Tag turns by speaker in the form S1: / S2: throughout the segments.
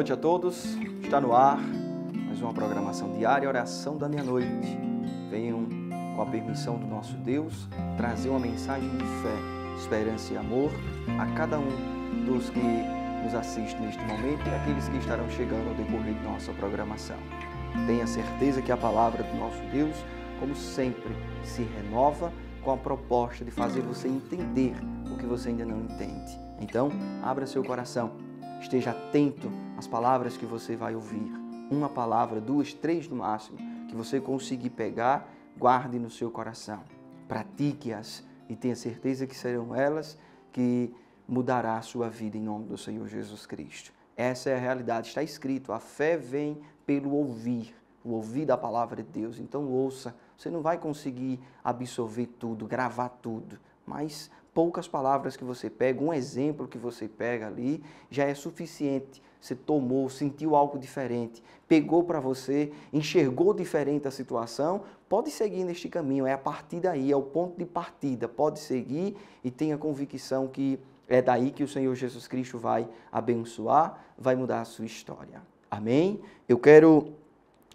S1: noite a todos. Está no ar mais uma programação diária, oração da meia-noite. Venham, com a permissão do nosso Deus, trazer uma mensagem de fé, esperança e amor a cada um dos que nos assistem neste momento e aqueles que estarão chegando ao decorrer de nossa programação. Tenha certeza que a palavra do nosso Deus, como sempre, se renova com a proposta de fazer você entender o que você ainda não entende. Então, abra seu coração Esteja atento às palavras que você vai ouvir. Uma palavra, duas, três no máximo, que você conseguir pegar, guarde no seu coração. Pratique-as e tenha certeza que serão elas que mudará a sua vida em nome do Senhor Jesus Cristo. Essa é a realidade, está escrito, a fé vem pelo ouvir, o ouvir da palavra de Deus. Então ouça, você não vai conseguir absorver tudo, gravar tudo, mas poucas palavras que você pega, um exemplo que você pega ali, já é suficiente. Você tomou, sentiu algo diferente, pegou para você, enxergou diferente a situação, pode seguir neste caminho, é a partir daí, é o ponto de partida. Pode seguir e tenha convicção que é daí que o Senhor Jesus Cristo vai abençoar, vai mudar a sua história. Amém? Eu quero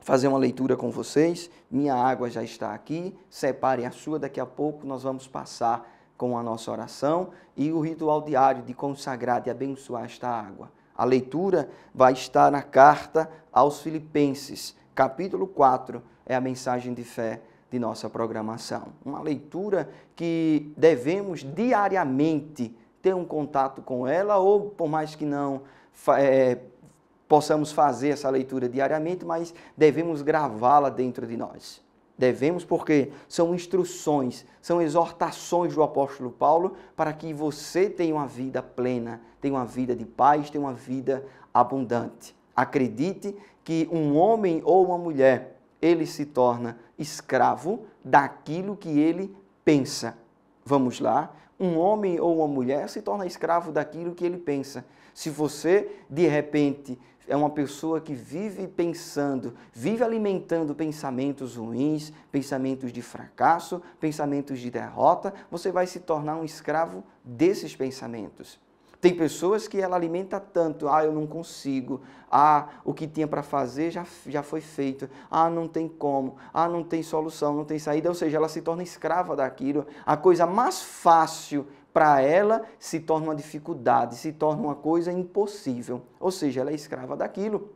S1: fazer uma leitura com vocês. Minha água já está aqui, separe a sua, daqui a pouco nós vamos passar com a nossa oração e o ritual diário de consagrar, de abençoar esta água. A leitura vai estar na carta aos Filipenses, capítulo 4, é a mensagem de fé de nossa programação. Uma leitura que devemos diariamente ter um contato com ela, ou por mais que não é, possamos fazer essa leitura diariamente, mas devemos gravá-la dentro de nós. Devemos porque são instruções, são exortações do apóstolo Paulo para que você tenha uma vida plena, tenha uma vida de paz, tenha uma vida abundante. Acredite que um homem ou uma mulher, ele se torna escravo daquilo que ele pensa. Vamos lá, um homem ou uma mulher se torna escravo daquilo que ele pensa. Se você, de repente, é uma pessoa que vive pensando, vive alimentando pensamentos ruins, pensamentos de fracasso, pensamentos de derrota, você vai se tornar um escravo desses pensamentos. Tem pessoas que ela alimenta tanto, ah, eu não consigo, ah, o que tinha para fazer já, já foi feito, ah, não tem como, ah, não tem solução, não tem saída, ou seja, ela se torna escrava daquilo. A coisa mais fácil para ela se torna uma dificuldade, se torna uma coisa impossível. Ou seja, ela é escrava daquilo.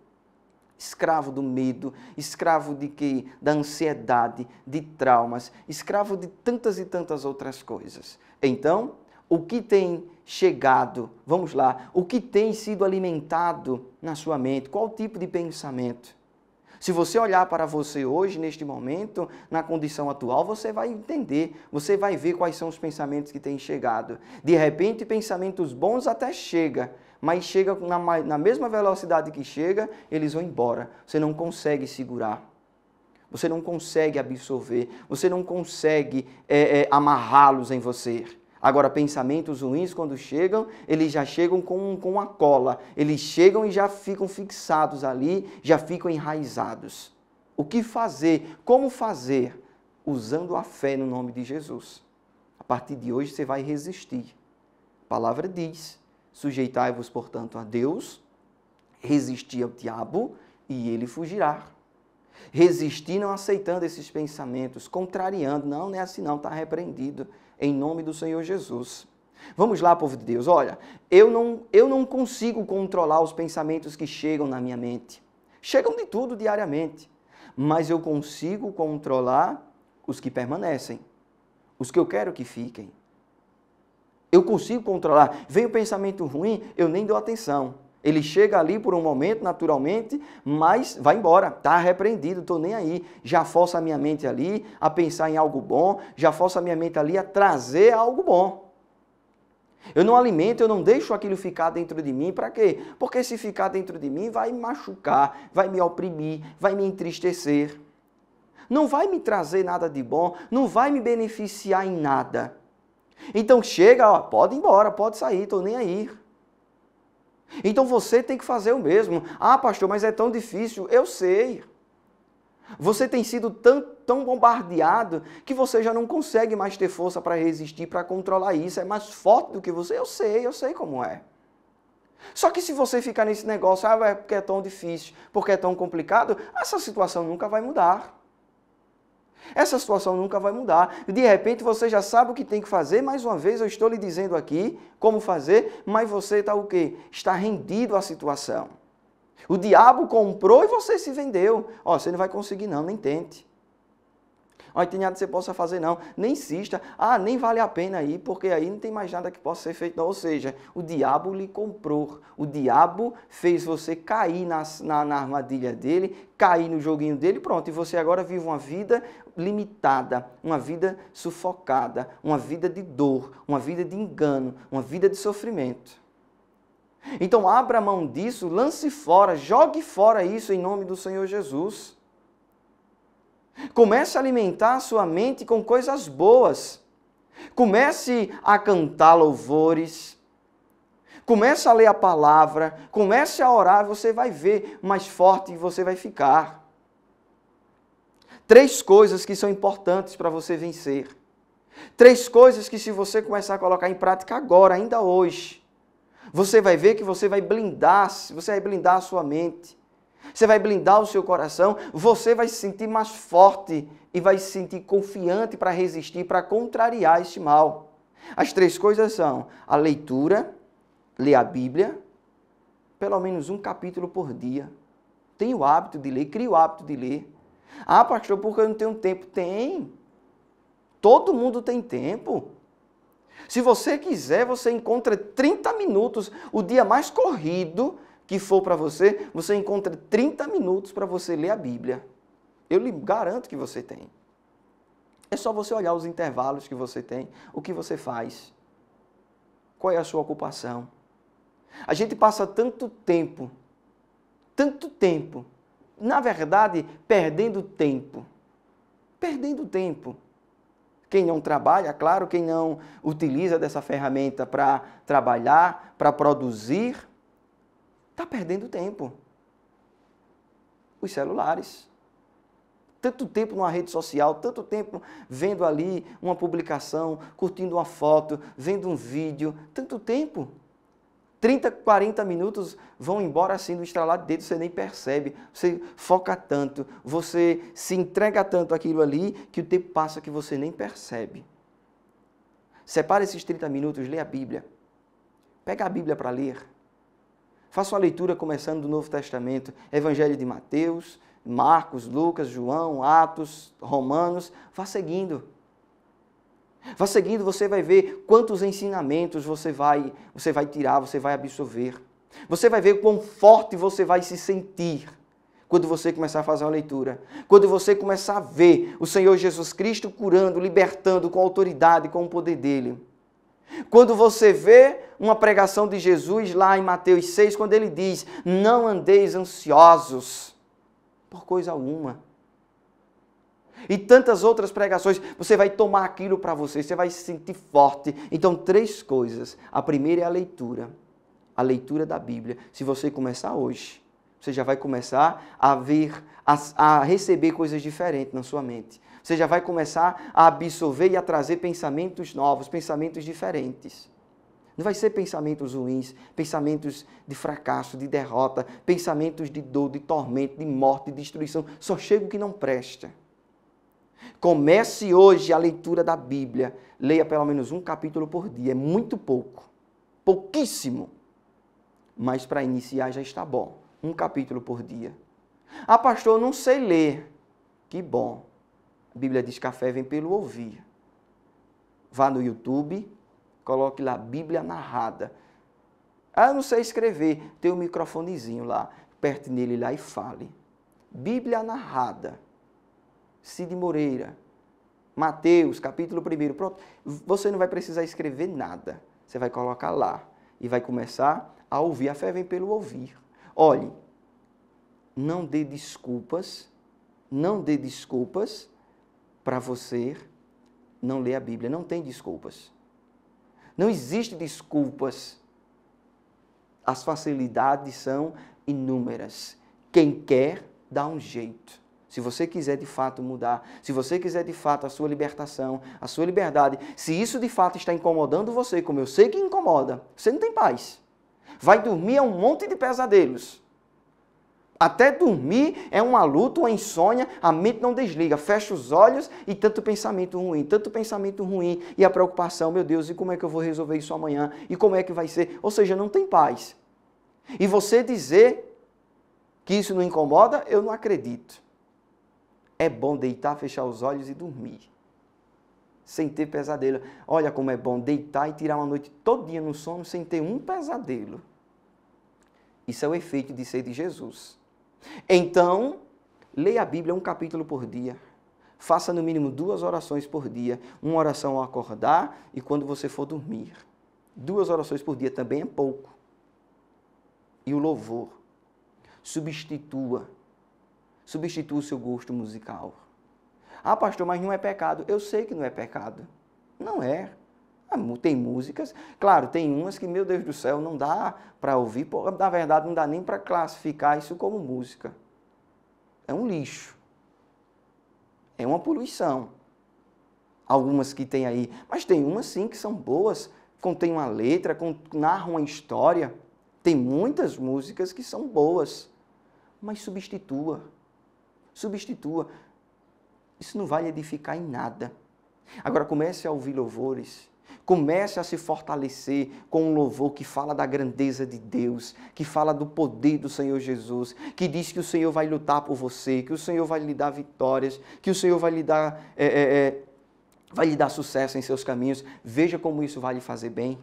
S1: Escravo do medo, escravo de que? Da ansiedade, de traumas, escravo de tantas e tantas outras coisas. Então, o que tem chegado, vamos lá, o que tem sido alimentado na sua mente, qual tipo de pensamento? Se você olhar para você hoje, neste momento, na condição atual, você vai entender, você vai ver quais são os pensamentos que têm chegado. De repente, pensamentos bons até chega, mas chega na, na mesma velocidade que chega, eles vão embora. Você não consegue segurar você não consegue absorver, você não consegue é, é, amarrá-los em você. Agora, pensamentos ruins, quando chegam, eles já chegam com, com a cola. Eles chegam e já ficam fixados ali, já ficam enraizados. O que fazer? Como fazer? Usando a fé no nome de Jesus. A partir de hoje você vai resistir. A palavra diz: sujeitai-vos, portanto, a Deus, resistir ao diabo e ele fugirá. Resistir não aceitando esses pensamentos, contrariando, não, não é assim não, está repreendido em nome do Senhor Jesus. Vamos lá, povo de Deus. Olha, eu não, eu não consigo controlar os pensamentos que chegam na minha mente. Chegam de tudo diariamente, mas eu consigo controlar os que permanecem, os que eu quero que fiquem. Eu consigo controlar. Vem o pensamento ruim, eu nem dou atenção. Ele chega ali por um momento, naturalmente, mas vai embora, tá repreendido, tô nem aí. Já força a minha mente ali a pensar em algo bom, já força a minha mente ali a trazer algo bom. Eu não alimento, eu não deixo aquilo ficar dentro de mim, para quê? Porque se ficar dentro de mim vai me machucar, vai me oprimir, vai me entristecer. Não vai me trazer nada de bom, não vai me beneficiar em nada. Então chega, ó, pode ir embora, pode sair, tô nem aí. Então você tem que fazer o mesmo. Ah, pastor, mas é tão difícil. Eu sei. Você tem sido tão, tão bombardeado que você já não consegue mais ter força para resistir, para controlar isso. É mais forte do que você. Eu sei, eu sei como é. Só que se você ficar nesse negócio, ah, é porque é tão difícil, porque é tão complicado, essa situação nunca vai mudar. Essa situação nunca vai mudar. De repente você já sabe o que tem que fazer, mais uma vez eu estou lhe dizendo aqui como fazer, mas você está o quê? Está rendido à situação. O diabo comprou e você se vendeu. Ó, você não vai conseguir não, nem tente. Ó, tem nada que você possa fazer não, nem insista. Ah, nem vale a pena ir, porque aí não tem mais nada que possa ser feito não. Ou seja, o diabo lhe comprou. O diabo fez você cair na, na, na armadilha dele, cair no joguinho dele, pronto. E você agora vive uma vida limitada, uma vida sufocada, uma vida de dor, uma vida de engano, uma vida de sofrimento. Então abra mão disso, lance fora, jogue fora isso em nome do Senhor Jesus. Comece a alimentar a sua mente com coisas boas. Comece a cantar louvores. Comece a ler a palavra, comece a orar, você vai ver mais forte você vai ficar. Três coisas que são importantes para você vencer. Três coisas que, se você começar a colocar em prática agora, ainda hoje, você vai ver que você vai blindar, você vai blindar a sua mente, você vai blindar o seu coração, você vai se sentir mais forte e vai se sentir confiante para resistir, para contrariar este mal. As três coisas são a leitura, ler a Bíblia, pelo menos um capítulo por dia. Tenha o hábito de ler, crie o hábito de ler. Ah, pastor, porque eu não tenho tempo. Tem. Todo mundo tem tempo. Se você quiser, você encontra 30 minutos, o dia mais corrido que for para você, você encontra 30 minutos para você ler a Bíblia. Eu lhe garanto que você tem. É só você olhar os intervalos que você tem, o que você faz, qual é a sua ocupação. A gente passa tanto tempo, tanto tempo na verdade, perdendo tempo. Perdendo tempo. Quem não trabalha, claro, quem não utiliza dessa ferramenta para trabalhar, para produzir, está perdendo tempo. Os celulares tanto tempo numa rede social, tanto tempo vendo ali uma publicação, curtindo uma foto, vendo um vídeo, tanto tempo. 30, 40 minutos vão embora assim no estralar de dedo, você nem percebe. Você foca tanto, você se entrega tanto aquilo ali que o tempo passa que você nem percebe. Separe esses 30 minutos, lê a Bíblia. Pega a Bíblia para ler. Faça uma leitura começando do Novo Testamento, Evangelho de Mateus, Marcos, Lucas, João, Atos, Romanos. Vá seguindo. Vá seguindo, você vai ver quantos ensinamentos você vai, você vai tirar, você vai absorver. Você vai ver quão forte você vai se sentir quando você começar a fazer uma leitura. Quando você começar a ver o Senhor Jesus Cristo curando, libertando com autoridade, com o poder dele. Quando você vê uma pregação de Jesus lá em Mateus 6, quando ele diz: Não andeis ansiosos por coisa alguma e tantas outras pregações, você vai tomar aquilo para você, você vai se sentir forte. Então, três coisas. A primeira é a leitura, a leitura da Bíblia. Se você começar hoje, você já vai começar a ver, a, a receber coisas diferentes na sua mente. Você já vai começar a absorver e a trazer pensamentos novos, pensamentos diferentes. Não vai ser pensamentos ruins, pensamentos de fracasso, de derrota, pensamentos de dor, de tormento, de morte, de destruição. Só chega o que não presta. Comece hoje a leitura da Bíblia. Leia pelo menos um capítulo por dia. É muito pouco. Pouquíssimo. Mas para iniciar já está bom. Um capítulo por dia. Ah, pastor, não sei ler. Que bom. A Bíblia diz que a fé vem pelo ouvir. Vá no YouTube, coloque lá Bíblia narrada. Ah, eu não sei escrever. Tem um microfonezinho lá. perte nele lá e fale. Bíblia narrada. Cid Moreira, Mateus, capítulo 1. Pronto, você não vai precisar escrever nada. Você vai colocar lá e vai começar a ouvir. A fé vem pelo ouvir. Olhe, não dê desculpas, não dê desculpas para você não ler a Bíblia. Não tem desculpas. Não existe desculpas. As facilidades são inúmeras. Quem quer, dá um jeito. Se você quiser de fato mudar, se você quiser de fato a sua libertação, a sua liberdade, se isso de fato está incomodando você, como eu sei que incomoda, você não tem paz. Vai dormir é um monte de pesadelos. Até dormir é uma luta, uma insônia, a mente não desliga, fecha os olhos e tanto pensamento ruim, tanto pensamento ruim e a preocupação, meu Deus, e como é que eu vou resolver isso amanhã? E como é que vai ser? Ou seja, não tem paz. E você dizer que isso não incomoda, eu não acredito. É bom deitar, fechar os olhos e dormir. Sem ter pesadelo. Olha como é bom deitar e tirar uma noite todinha no sono sem ter um pesadelo. Isso é o efeito de ser de Jesus. Então, leia a Bíblia um capítulo por dia. Faça no mínimo duas orações por dia. Uma oração ao acordar e quando você for dormir. Duas orações por dia também é pouco. E o louvor. Substitua substitua o seu gosto musical. Ah, pastor, mas não é pecado. Eu sei que não é pecado. Não é. Ah, tem músicas, claro, tem umas que, meu Deus do céu, não dá para ouvir, na verdade, não dá nem para classificar isso como música. É um lixo. É uma poluição. Algumas que tem aí, mas tem umas sim que são boas, contém uma letra, narra uma história. Tem muitas músicas que são boas, mas substitua substitua. Isso não vai edificar em nada. Agora comece a ouvir louvores, comece a se fortalecer com um louvor que fala da grandeza de Deus, que fala do poder do Senhor Jesus, que diz que o Senhor vai lutar por você, que o Senhor vai lhe dar vitórias, que o Senhor vai lhe dar, é, é, é, vai lhe dar sucesso em seus caminhos. Veja como isso vai lhe fazer bem.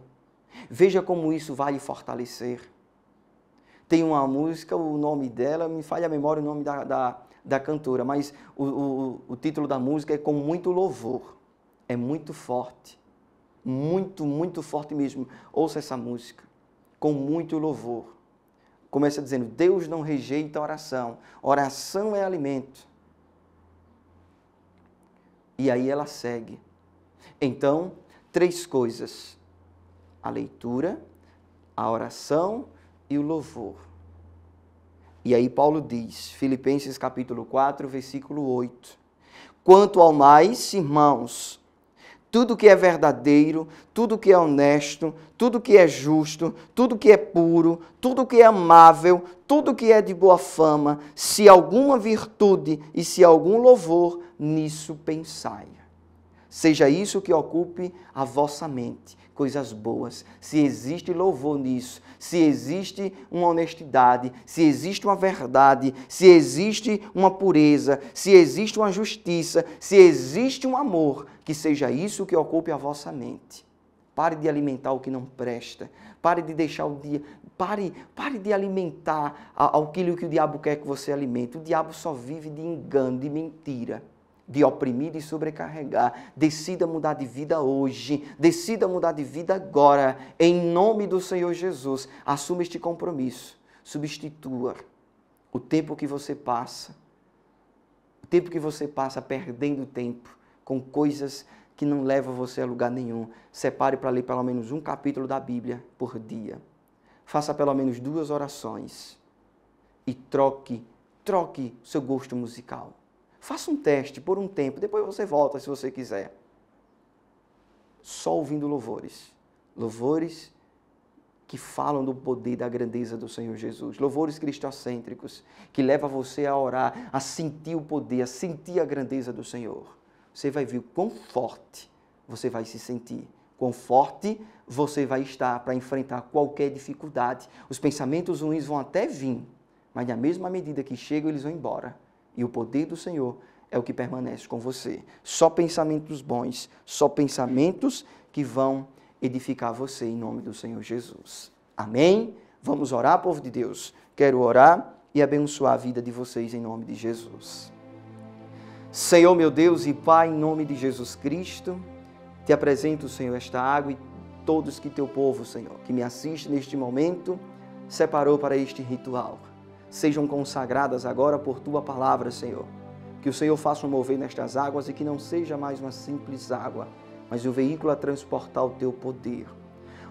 S1: Veja como isso vai lhe fortalecer. Tem uma música, o nome dela, me falha a memória o nome da, da, da cantora, mas o, o, o título da música é Com Muito Louvor. É muito forte. Muito, muito forte mesmo. Ouça essa música. Com muito louvor. Começa dizendo: Deus não rejeita a oração. Oração é alimento. E aí ela segue. Então, três coisas: a leitura, a oração e o louvor. E aí Paulo diz, Filipenses capítulo 4, versículo 8: Quanto ao mais, irmãos, tudo que é verdadeiro, tudo que é honesto, tudo que é justo, tudo que é puro, tudo que é amável, tudo que é de boa fama, se alguma virtude e se algum louvor, nisso pensai. Seja isso que ocupe a vossa mente coisas boas, se existe louvor nisso, se existe uma honestidade, se existe uma verdade, se existe uma pureza, se existe uma justiça, se existe um amor, que seja isso que ocupe a vossa mente. Pare de alimentar o que não presta. Pare de deixar o dia. Pare, pare de alimentar aquilo que o diabo quer que você alimente. O diabo só vive de engano, de mentira de oprimir e sobrecarregar. Decida mudar de vida hoje, decida mudar de vida agora, em nome do Senhor Jesus. Assuma este compromisso, substitua o tempo que você passa, o tempo que você passa perdendo tempo com coisas que não levam você a lugar nenhum. Separe para ler pelo menos um capítulo da Bíblia por dia. Faça pelo menos duas orações e troque, troque seu gosto musical Faça um teste por um tempo, depois você volta se você quiser. Só ouvindo louvores. Louvores que falam do poder e da grandeza do Senhor Jesus, louvores cristocêntricos, que levam você a orar, a sentir o poder, a sentir a grandeza do Senhor. Você vai ver o quão forte você vai se sentir, quão forte você vai estar para enfrentar qualquer dificuldade. Os pensamentos ruins vão até vir, mas na mesma medida que chegam, eles vão embora e o poder do Senhor é o que permanece com você. Só pensamentos bons, só pensamentos que vão edificar você em nome do Senhor Jesus. Amém? Vamos orar, povo de Deus. Quero orar e abençoar a vida de vocês em nome de Jesus. Senhor meu Deus e Pai, em nome de Jesus Cristo, te apresento, Senhor, esta água e todos que teu povo, Senhor, que me assiste neste momento, separou para este ritual sejam consagradas agora por tua palavra, Senhor. Que o Senhor faça um mover nestas águas e que não seja mais uma simples água, mas o um veículo a transportar o teu poder.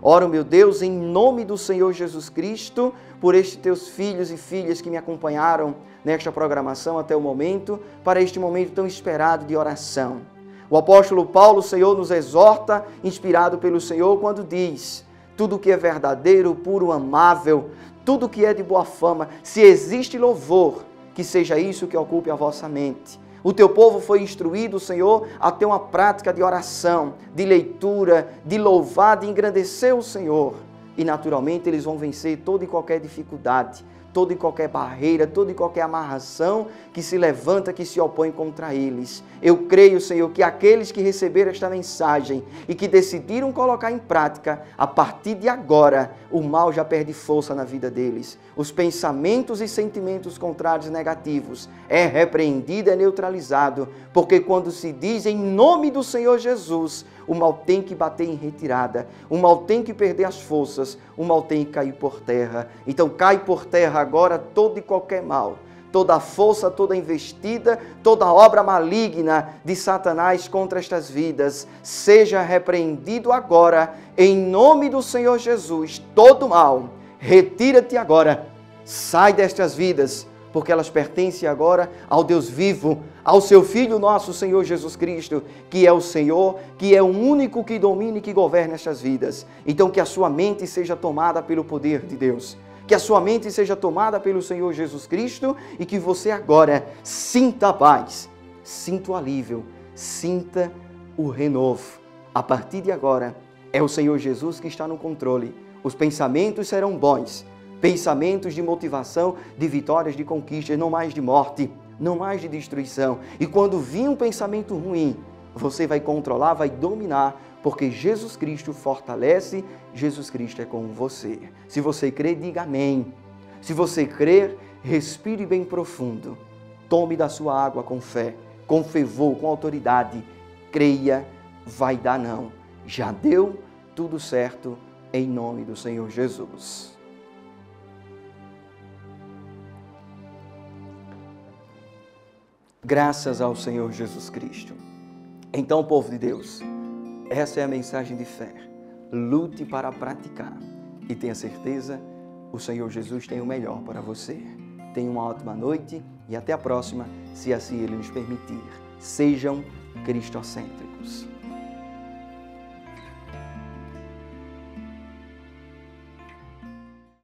S1: Oro, meu Deus, em nome do Senhor Jesus Cristo, por estes teus filhos e filhas que me acompanharam nesta programação até o momento, para este momento tão esperado de oração. O apóstolo Paulo, o Senhor, nos exorta, inspirado pelo Senhor, quando diz: tudo que é verdadeiro, puro, amável, tudo que é de boa fama, se existe louvor, que seja isso que ocupe a vossa mente. O teu povo foi instruído, Senhor, a ter uma prática de oração, de leitura, de louvar, de engrandecer o Senhor. E naturalmente eles vão vencer toda e qualquer dificuldade toda e qualquer barreira, toda e qualquer amarração que se levanta, que se opõe contra eles. Eu creio, Senhor, que aqueles que receberam esta mensagem e que decidiram colocar em prática, a partir de agora, o mal já perde força na vida deles. Os pensamentos e sentimentos contrários negativos é repreendido, é neutralizado, porque quando se diz em nome do Senhor Jesus, o mal tem que bater em retirada, o mal tem que perder as forças, o mal tem que cair por terra. Então cai por terra agora todo e qualquer mal toda a força, toda investida, toda a obra maligna de Satanás contra estas vidas, seja repreendido agora, em nome do Senhor Jesus, todo mal. Retira-te agora, sai destas vidas, porque elas pertencem agora ao Deus vivo, ao seu Filho nosso Senhor Jesus Cristo, que é o Senhor, que é o único que domina e que governa estas vidas. Então que a sua mente seja tomada pelo poder de Deus. Que a sua mente seja tomada pelo Senhor Jesus Cristo e que você agora sinta a paz, sinta o alívio, sinta o renovo. A partir de agora, é o Senhor Jesus que está no controle. Os pensamentos serão bons, pensamentos de motivação, de vitórias, de conquistas, não mais de morte não mais de destruição. E quando vir um pensamento ruim, você vai controlar, vai dominar, porque Jesus Cristo fortalece, Jesus Cristo é com você. Se você crer, diga amém. Se você crer, respire bem profundo. Tome da sua água com fé, com fervor, com autoridade. Creia, vai dar não. Já deu tudo certo em nome do Senhor Jesus. graças ao Senhor Jesus Cristo. Então, povo de Deus, essa é a mensagem de fé. Lute para praticar e tenha certeza, o Senhor Jesus tem o melhor para você. Tenha uma ótima noite e até a próxima, se assim Ele nos permitir. Sejam cristocêntricos.